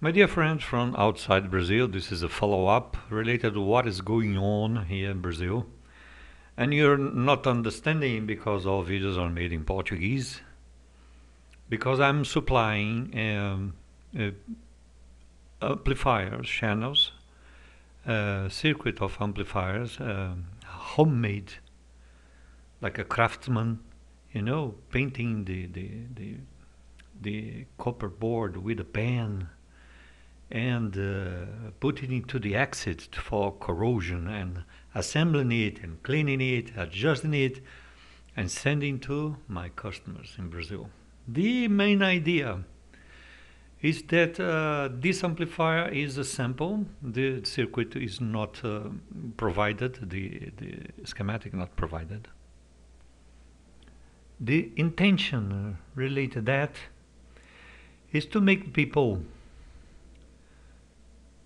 My dear friends from outside Brazil, this is a follow-up related to what is going on here in Brazil. And you're not understanding because all videos are made in Portuguese. Because I'm supplying um, uh, amplifiers, channels, uh, circuit of amplifiers, uh, homemade, like a craftsman, you know, painting the, the, the, the copper board with a pen and uh, putting it to the exit for corrosion and assembling it and cleaning it, adjusting it, and sending to my customers in Brazil. The main idea is that uh, this amplifier is a sample. The circuit is not uh, provided, the, the schematic not provided. The intention uh, related that is to make people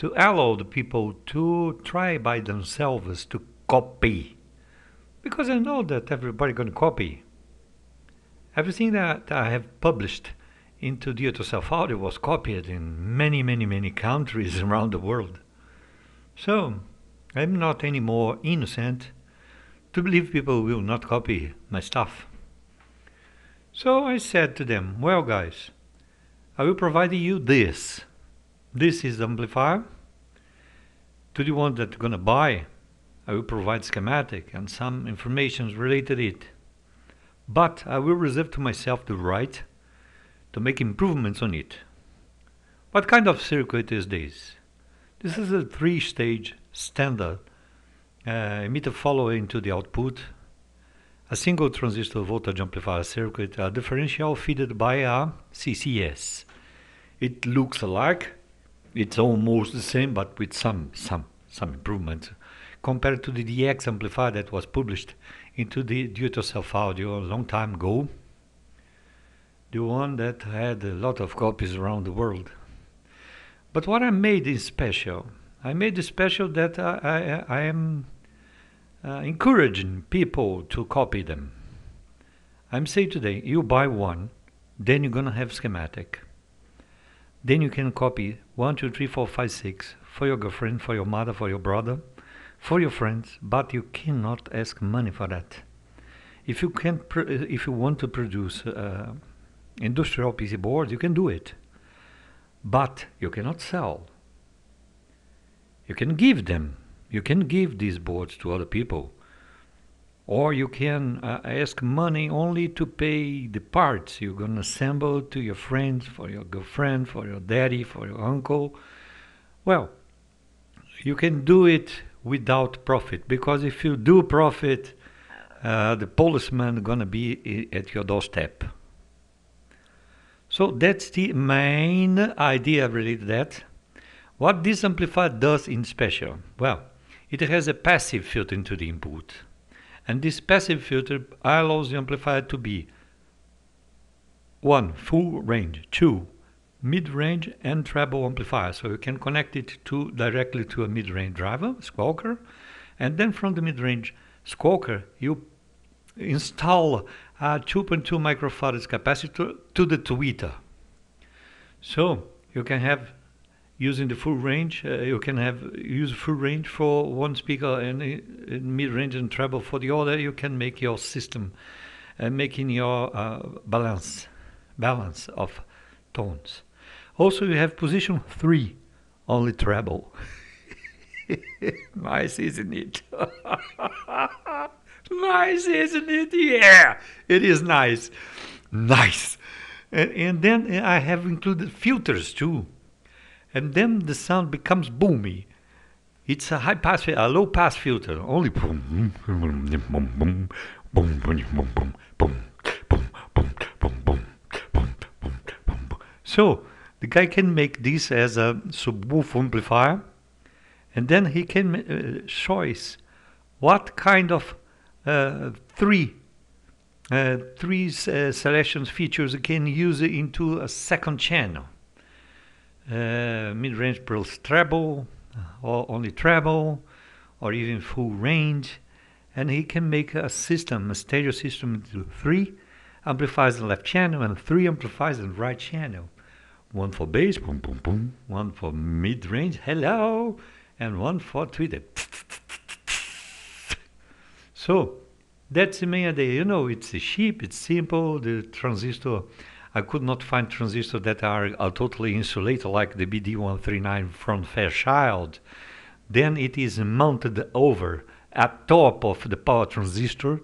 to allow the people to try by themselves to copy. Because I know that everybody gonna copy. Everything that I have published into the yourself audio was copied in many, many, many countries around the world. So I'm not any more innocent to believe people will not copy my stuff. So I said to them, well guys, I will provide you this. This is the amplifier to the one that gonna buy. I will provide schematic and some information related to it. But I will reserve to myself the right to make improvements on it. What kind of circuit is this? This is a three-stage standard uh, emitter follower into the output, a single transistor voltage amplifier circuit, a differential fed by a CCS. It looks alike, it's almost the same, but with some some some improvements compared to the DX amplifier that was published into the do yourself audio a long time ago. The one that had a lot of copies around the world. But what I made is special. I made it special that I, I, I am uh, encouraging people to copy them. I'm saying today, you buy one, then you're gonna have schematic. Then you can copy 1, 2, 3, 4, 5, 6 for your girlfriend, for your mother, for your brother, for your friends, but you cannot ask money for that. If you, can uh, if you want to produce uh, industrial PC boards, you can do it. But you cannot sell. You can give them. You can give these boards to other people or you can uh, ask money only to pay the parts you're going to assemble to your friends, for your girlfriend, for your daddy, for your uncle. Well, you can do it without profit because if you do profit, uh, the policeman going to be eh, at your doorstep. So that's the main idea related to that. What this amplifier does in special? Well, it has a passive filter into the input. And this passive filter allows the amplifier to be 1. Full range, 2. Mid-range and treble amplifier. So you can connect it to directly to a mid-range driver, squawker, and then from the mid-range squawker you install a 2.2 microfarads capacitor to the tweeter. So you can have using the full range. Uh, you can have use full range for one speaker and uh, mid range and treble for the other. You can make your system, uh, making your uh, balance, balance of tones. Also, you have position three, only treble. nice, isn't it? nice, isn't it? Yeah, it is nice, nice. And, and then uh, I have included filters too and then the sound becomes boomy. It's a high pass, a low pass filter. Only boom, boom, boom, boom, boom, boom, boom, boom, boom, boom, boom, boom, boom, boom, boom. So the guy can make this as a subwoofer amplifier, and then he can uh, choice what kind of uh, three uh, three uh, selections features can use into a second channel uh, mid-range pearls treble, uh, or only treble, or even full range, and he can make a system, a stereo system into three amplifies the left channel and three amplifies the right channel. One for bass, boom, boom, boom, one for mid-range, hello, and one for tweeted. So that's the main idea. You know, it's cheap, it's simple, the transistor I could not find transistors that are, are totally insulated like the BD139 from Fairchild. Then it is mounted over at top of the power transistor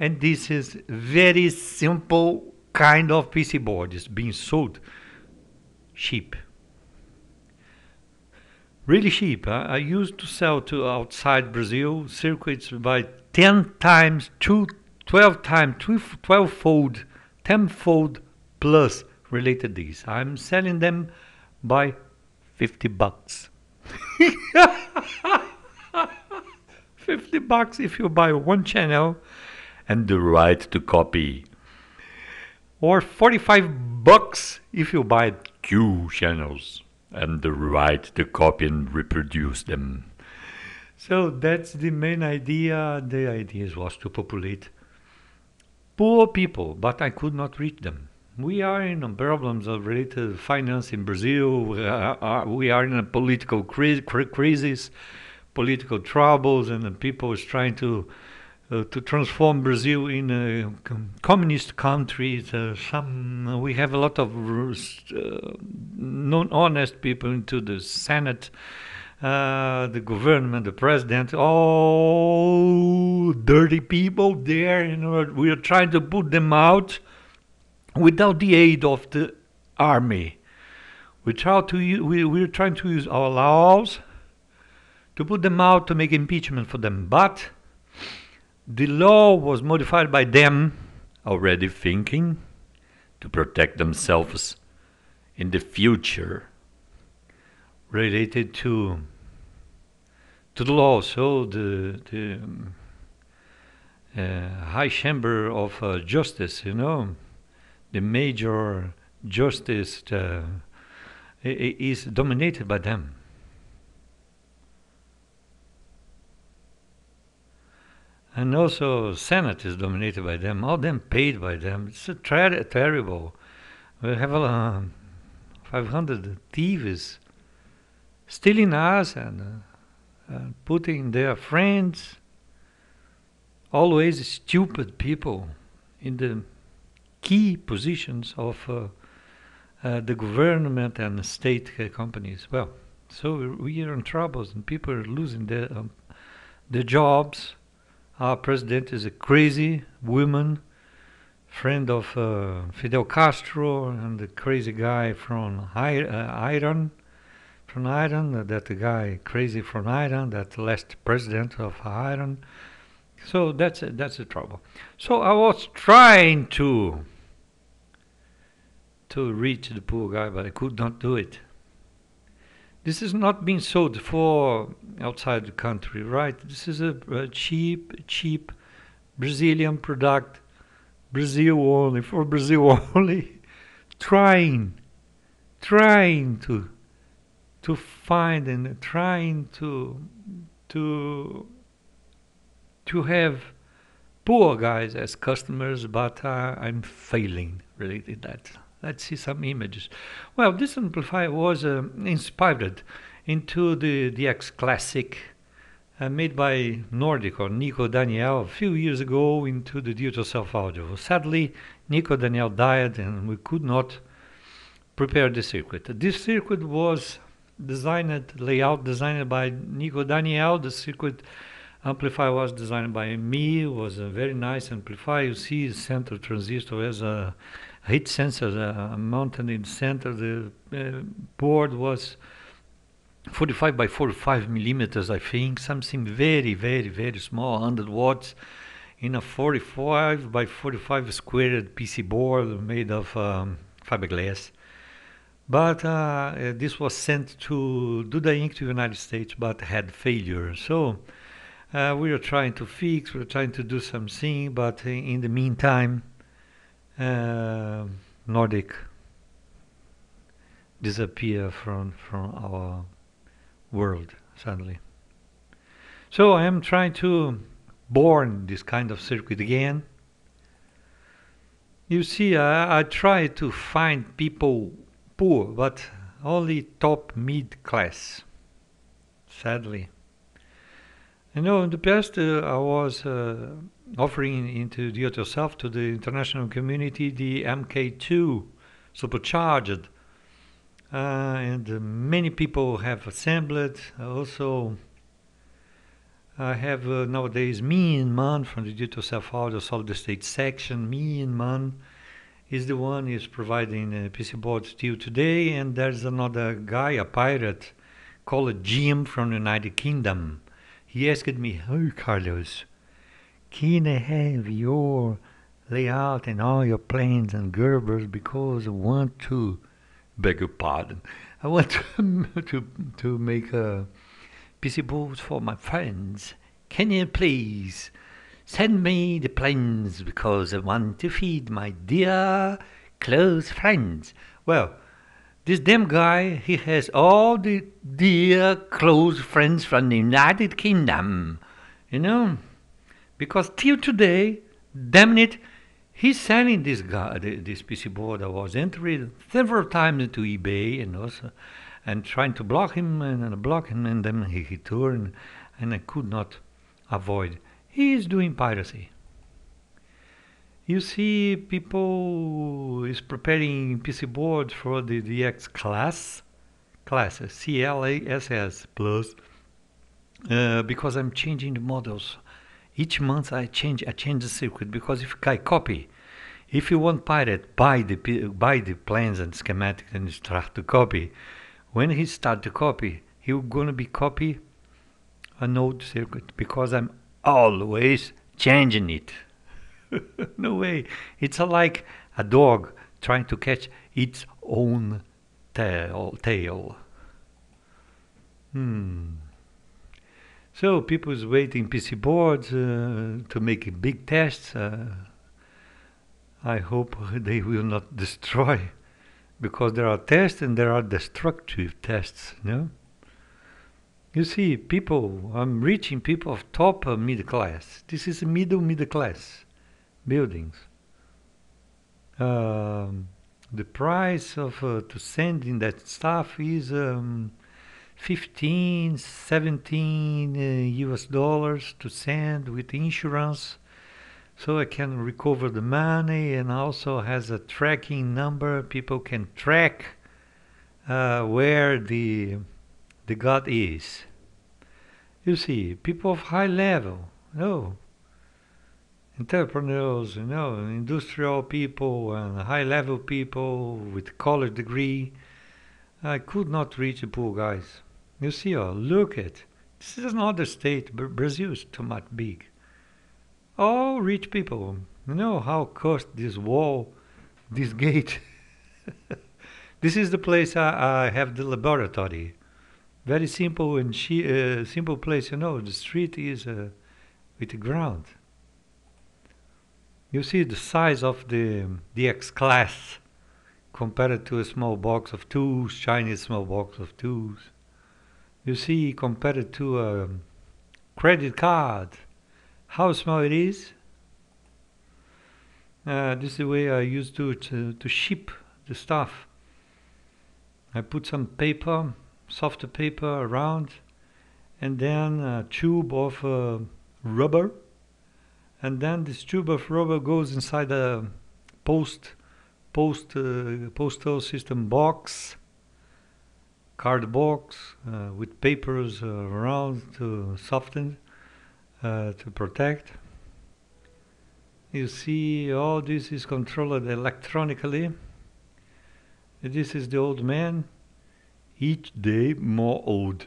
and this is very simple kind of PC board is being sold cheap really cheap. I, I, used to sell to outside Brazil circuits by 10 times, two, 12 times, 12 fold tenfold plus related these. I'm selling them by 50 bucks. 50 bucks if you buy one channel and the right to copy. Or 45 bucks if you buy two channels and the right to copy and reproduce them. So that's the main idea. The idea was to populate Poor people, but I could not reach them. We are in problems related to finance in Brazil. We are, in a political crisis, political troubles, and the people is trying to uh, to transform Brazil in a communist country. some we have a lot of uh, non-honest people into the Senate. Uh, the government, the president, all dirty people there, you know, we are trying to put them out without the aid of the army. We try to use, we, we are trying to use our laws to put them out to make impeachment for them, but the law was modified by them already thinking to protect themselves in the future related to to the law. So the, the uh, High Chamber of uh, Justice, you know, the major justice uh, is dominated by them. And also Senate is dominated by them, all them paid by them. It's ter- terrible. We have uh, 500 thieves stealing us and uh, uh, putting their friends, always stupid people, in the key positions of uh, uh, the government and the state uh, companies. Well, so we are in troubles and people are losing their, um, their jobs. Our president is a crazy woman, friend of uh, Fidel Castro, and the crazy guy from uh, Iran from Iran, that guy crazy from Iran, that last president of Iran. So that's that's the trouble. So I was trying to to reach the poor guy, but I could not do it. This is not being sold for outside the country, right? This is a, a cheap, cheap Brazilian product, Brazil only, for Brazil only. trying, trying to to find and trying to to to have poor guys as customers, but uh, I'm failing related that. Let's see some images. Well, this amplifier was uh, inspired into the DX Classic uh, made by Nordic or Nico Daniel a few years ago into the digital self audio. Sadly, Nico Daniel died and we could not prepare the circuit. This circuit was designed layout designed by Nico Daniel. The circuit amplifier was designed by me. It was a very nice amplifier. You see center transistor as a heat sensor uh, mounted in center. The uh, board was 45 by 45 millimeters, I think, something very, very, very small, 100 watts, in a 45 by 45 squared PC board made of um, fiberglass. But uh, this was sent to Dudaink to the United States, but had failure. So uh, we were trying to fix, we were trying to do something, but in the meantime, uh, Nordic disappear from from our world suddenly. So I am trying to born this kind of circuit again. You see, I, I try to find people poor, but only top mid class, sadly. You know, in the past uh, I was uh, offering into do it yourself to the international community the MK2 supercharged, uh, and many people have assembled. Also, I have uh, nowadays me and man from the do Self yourself audio solid state section, me and man is the one is providing uh, PC boards to you today, and there's another guy, a pirate, called Jim from the United Kingdom. He asked me, "Hey Carlos, can I have your layout and all your planes and Gerbers because I want to, beg your pardon, I want to to, to make a PC boards for my friends. Can you please?" Send me the plans because I want to feed my dear close friends. Well, this damn guy, he has all the dear close friends from the United Kingdom. You know? Because till today, damn it, he's selling this guy, this PC board I was entering several times into eBay and also and trying to block him and, and block him and then he, he turned and I could not avoid he is doing piracy. You see people is preparing PC boards for the, DX class, classes, C-L-A-S-S plus, uh, because I'm changing the models. Each month I change, I change the circuit because if I copy, if you want pirate, buy the, buy the plans and schematics and start to copy. When he start to copy, he gonna be copy a node circuit because I'm always changing it. no way. It's like a dog trying to catch its own tail. tail. Hmm. So people's waiting PC boards uh, to make big tests. Uh, I hope they will not destroy, because there are tests and there are destructive tests. No. You see, people, I'm reaching people of top uh, middle class. This is middle middle class buildings. Um, the price of uh, to sending that stuff is um, 15, 17 uh, US dollars to send with insurance. So I can recover the money and also has a tracking number. People can track uh, where the the God is. You see, people of high level, you no, know, entrepreneurs, you know, industrial people and high level people with college degree, I could not reach the poor guys. You see, oh, look at this is another state. Brazil is too much big. All rich people, you know how cost this wall, this gate. this is the place I, I have the laboratory very simple and she, uh, simple place. You know, the street is uh, with the ground. You see the size of the DX class compared to a small box of tools, Chinese small box of tools. You see compared to a um, credit card, how small it is. Uh, this is the way I used to, to, to ship the stuff. I put some paper softer paper around and then a tube of uh, rubber and then this tube of rubber goes inside a post post uh, postal system box card box uh, with papers uh, around to soften uh, to protect you see all this is controlled electronically this is the old man each day more old.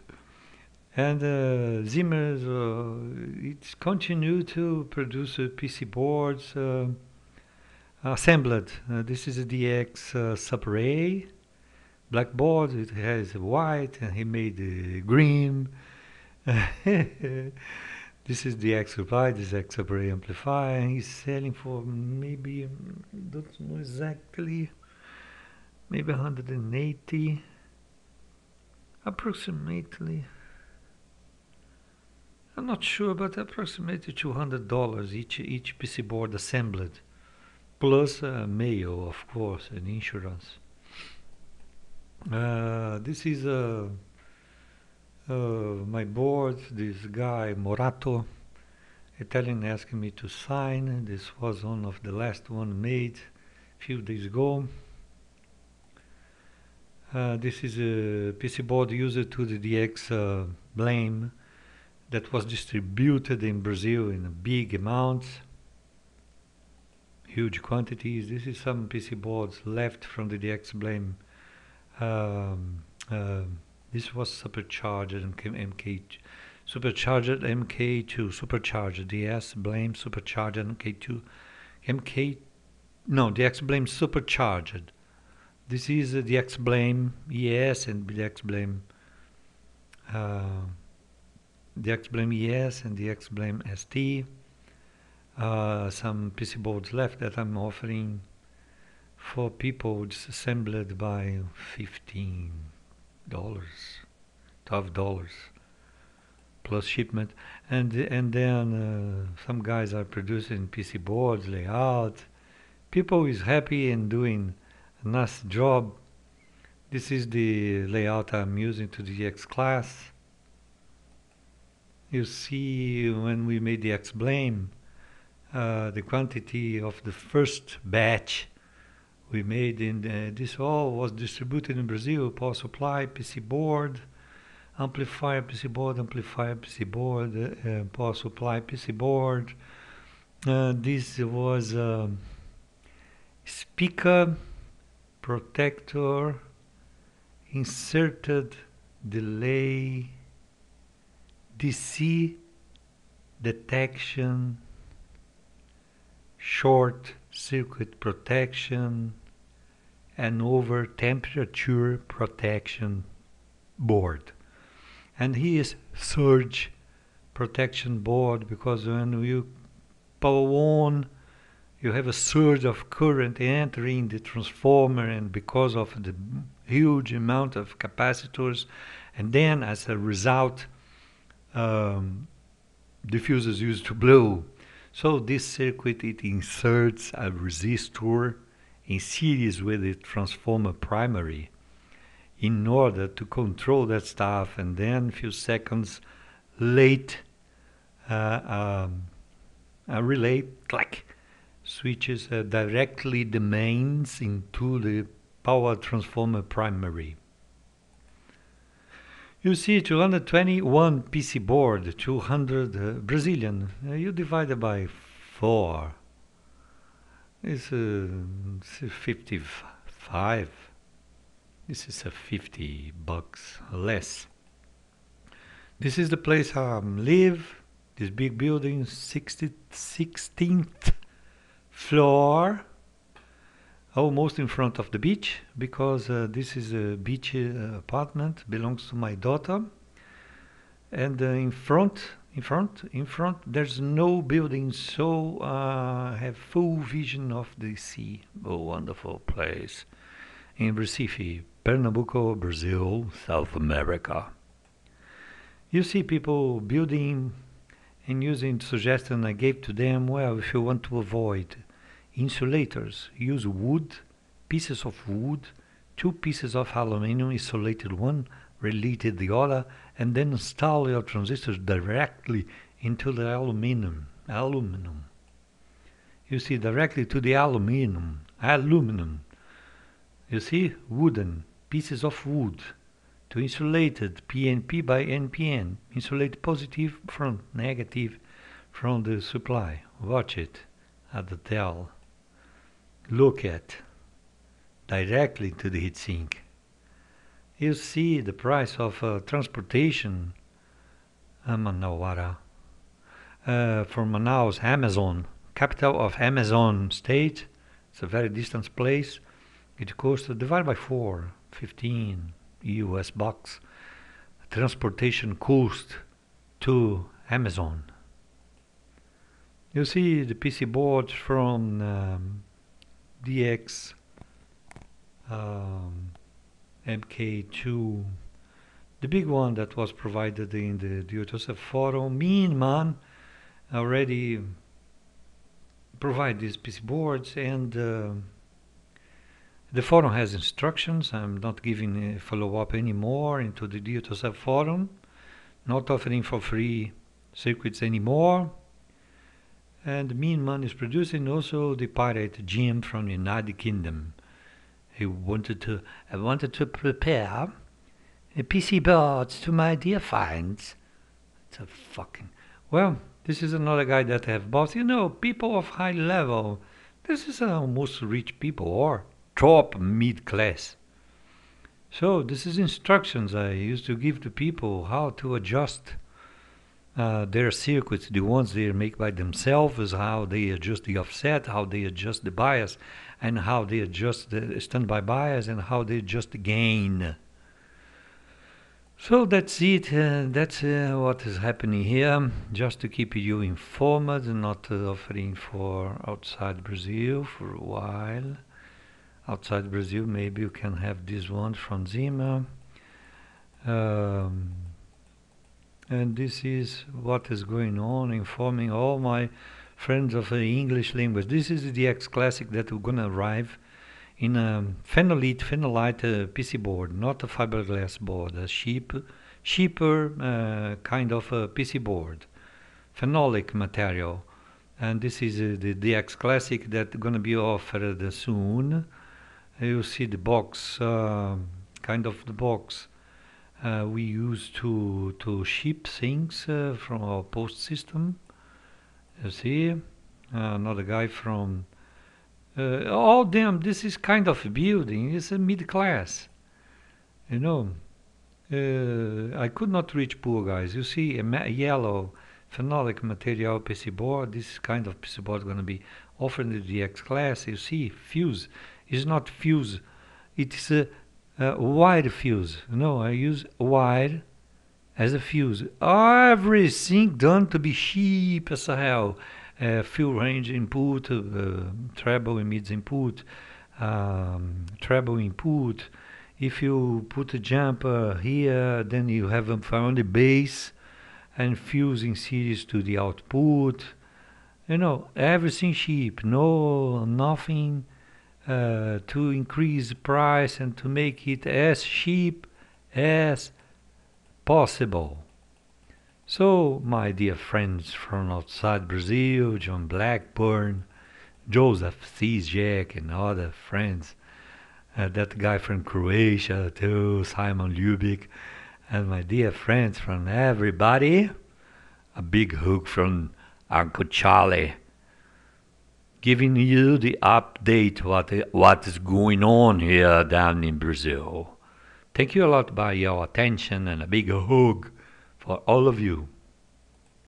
And uh, Siemens, uh, it continued to produce uh, PC boards uh, assembled. Uh, this is a DX uh, sub blackboard. It has white, and he made green. this is the X XRPI, this subray amplifier, and he's selling for maybe, mm, don't know exactly, maybe 180 approximately, I'm not sure, but approximately $200 each, each PC board assembled, plus uh, mail, of course, and insurance. Uh, this is uh, uh, my board, this guy Morato, Italian asked me to sign. This was one of the last one made a few days ago. Uh, this is a PC board used to the DX uh, blame that was distributed in Brazil in big amounts, huge quantities. This is some PC boards left from the DX blame. Um, uh, this was supercharged MK, MK supercharged MK2, supercharged DS blame, supercharged MK2, MK no DX blame supercharged this is the X-Blame ES and the X-Blame uh, the X-Blame ES and the X-Blame ST. Uh, some PC boards left that I'm offering for people disassembled by $15, $12 plus shipment. And, and then uh, some guys are producing PC boards, layout. People is happy and doing nice job. This is the layout I'm using to the X class. You see when we made the X blame, uh, the quantity of the first batch we made in the, this all was distributed in Brazil, power supply, PC board, amplifier, PC board, amplifier, PC board, uh, uh, power supply, PC board. Uh, this was um, speaker protector, inserted delay, DC detection, short circuit protection, and over temperature protection board. And here is surge protection board because when you power on you have a surge of current entering the transformer and because of the huge amount of capacitors and then as a result um, diffusers used to blow so this circuit it inserts a resistor in series with the transformer primary in order to control that stuff and then a few seconds late uh, um, a relay click switches uh, directly the mains into the power transformer primary. You see 221 PC board, 200 uh, Brazilian, uh, you divide it by 4, it's uh, 55, this is a uh, 50 bucks less. This is the place I live, this big building, 60, 16th floor almost oh, in front of the beach because uh, this is a beach uh, apartment belongs to my daughter and uh, in front in front in front there's no building so uh, I have full vision of the sea oh wonderful place in Recife Pernambuco Brazil South America you see people building and using the suggestion I gave to them well if you want to avoid Insulators use wood, pieces of wood, two pieces of aluminum insulated one, related the other, and then install your transistors directly into the aluminum. Aluminum. You see, directly to the aluminum. Aluminum. You see, wooden, pieces of wood. To insulated PNP by NPN. Insulate positive from negative from the supply. Watch it at the tell look at directly to the heatsink, you see the price of uh, transportation um, uh, from Manaus, Amazon, capital of Amazon state. It's a very distant place. It costs, uh, divided by 4, 15 US bucks. Transportation cost to Amazon. You see the PC boards from um, dx um, mk2 the big one that was provided in the Deutosef forum mean man already provide these PC boards and uh, the forum has instructions I'm not giving a follow-up anymore into the Deutosef forum not offering for free circuits anymore and Mean Man is producing also the pirate Jim from the United Kingdom. He wanted to, I wanted to prepare a PC board to my dear friends. It's a fucking, well, this is another guy that I have bought. You know, people of high level. This is how most rich people are, top mid class. So this is instructions I used to give to people how to adjust uh, their circuits, the ones they make by themselves, how they adjust the offset, how they adjust the bias, and how they adjust the standby bias, and how they adjust the gain. So that's it. Uh, that's uh, what is happening here. Just to keep you informed, not uh, offering for outside Brazil for a while. Outside Brazil, maybe you can have this one from Zima. Um, and this is what is going on, informing all my friends of the English language. This is the X Classic that we're going to arrive in a phenolite, phenolite uh, PC board, not a fiberglass board, a cheap, cheaper uh, kind of a PC board, phenolic material. And this is uh, the DX Classic that's going to be offered soon. You see the box, uh, kind of the box uh, we used to, to ship things uh, from our post system. You see, uh, another guy from. oh, uh, damn, this is kind of building, it's a mid class. You know, uh, I could not reach poor guys. You see, a yellow phenolic material PC board, this kind of PC board going to be offered in the X class. You see, fuse is not fuse, it's a uh, wire fuse. No, I use wire as a fuse. Everything done to be cheap as hell. Uh, fuel range input, uh, treble mid input, um, treble input. If you put a jumper uh, here, then you have um, a found the bass and fusing series to the output. You know, everything cheap, no, nothing uh, to increase price and to make it as cheap as possible. So, my dear friends from outside Brazil, John Blackburn, Joseph Zizek, and other friends, uh, that guy from Croatia too, Simon Lubick, and my dear friends from everybody, a big hug from Uncle Charlie giving you the update what what is going on here down in Brazil. Thank you a lot by your attention and a big hug for all of you.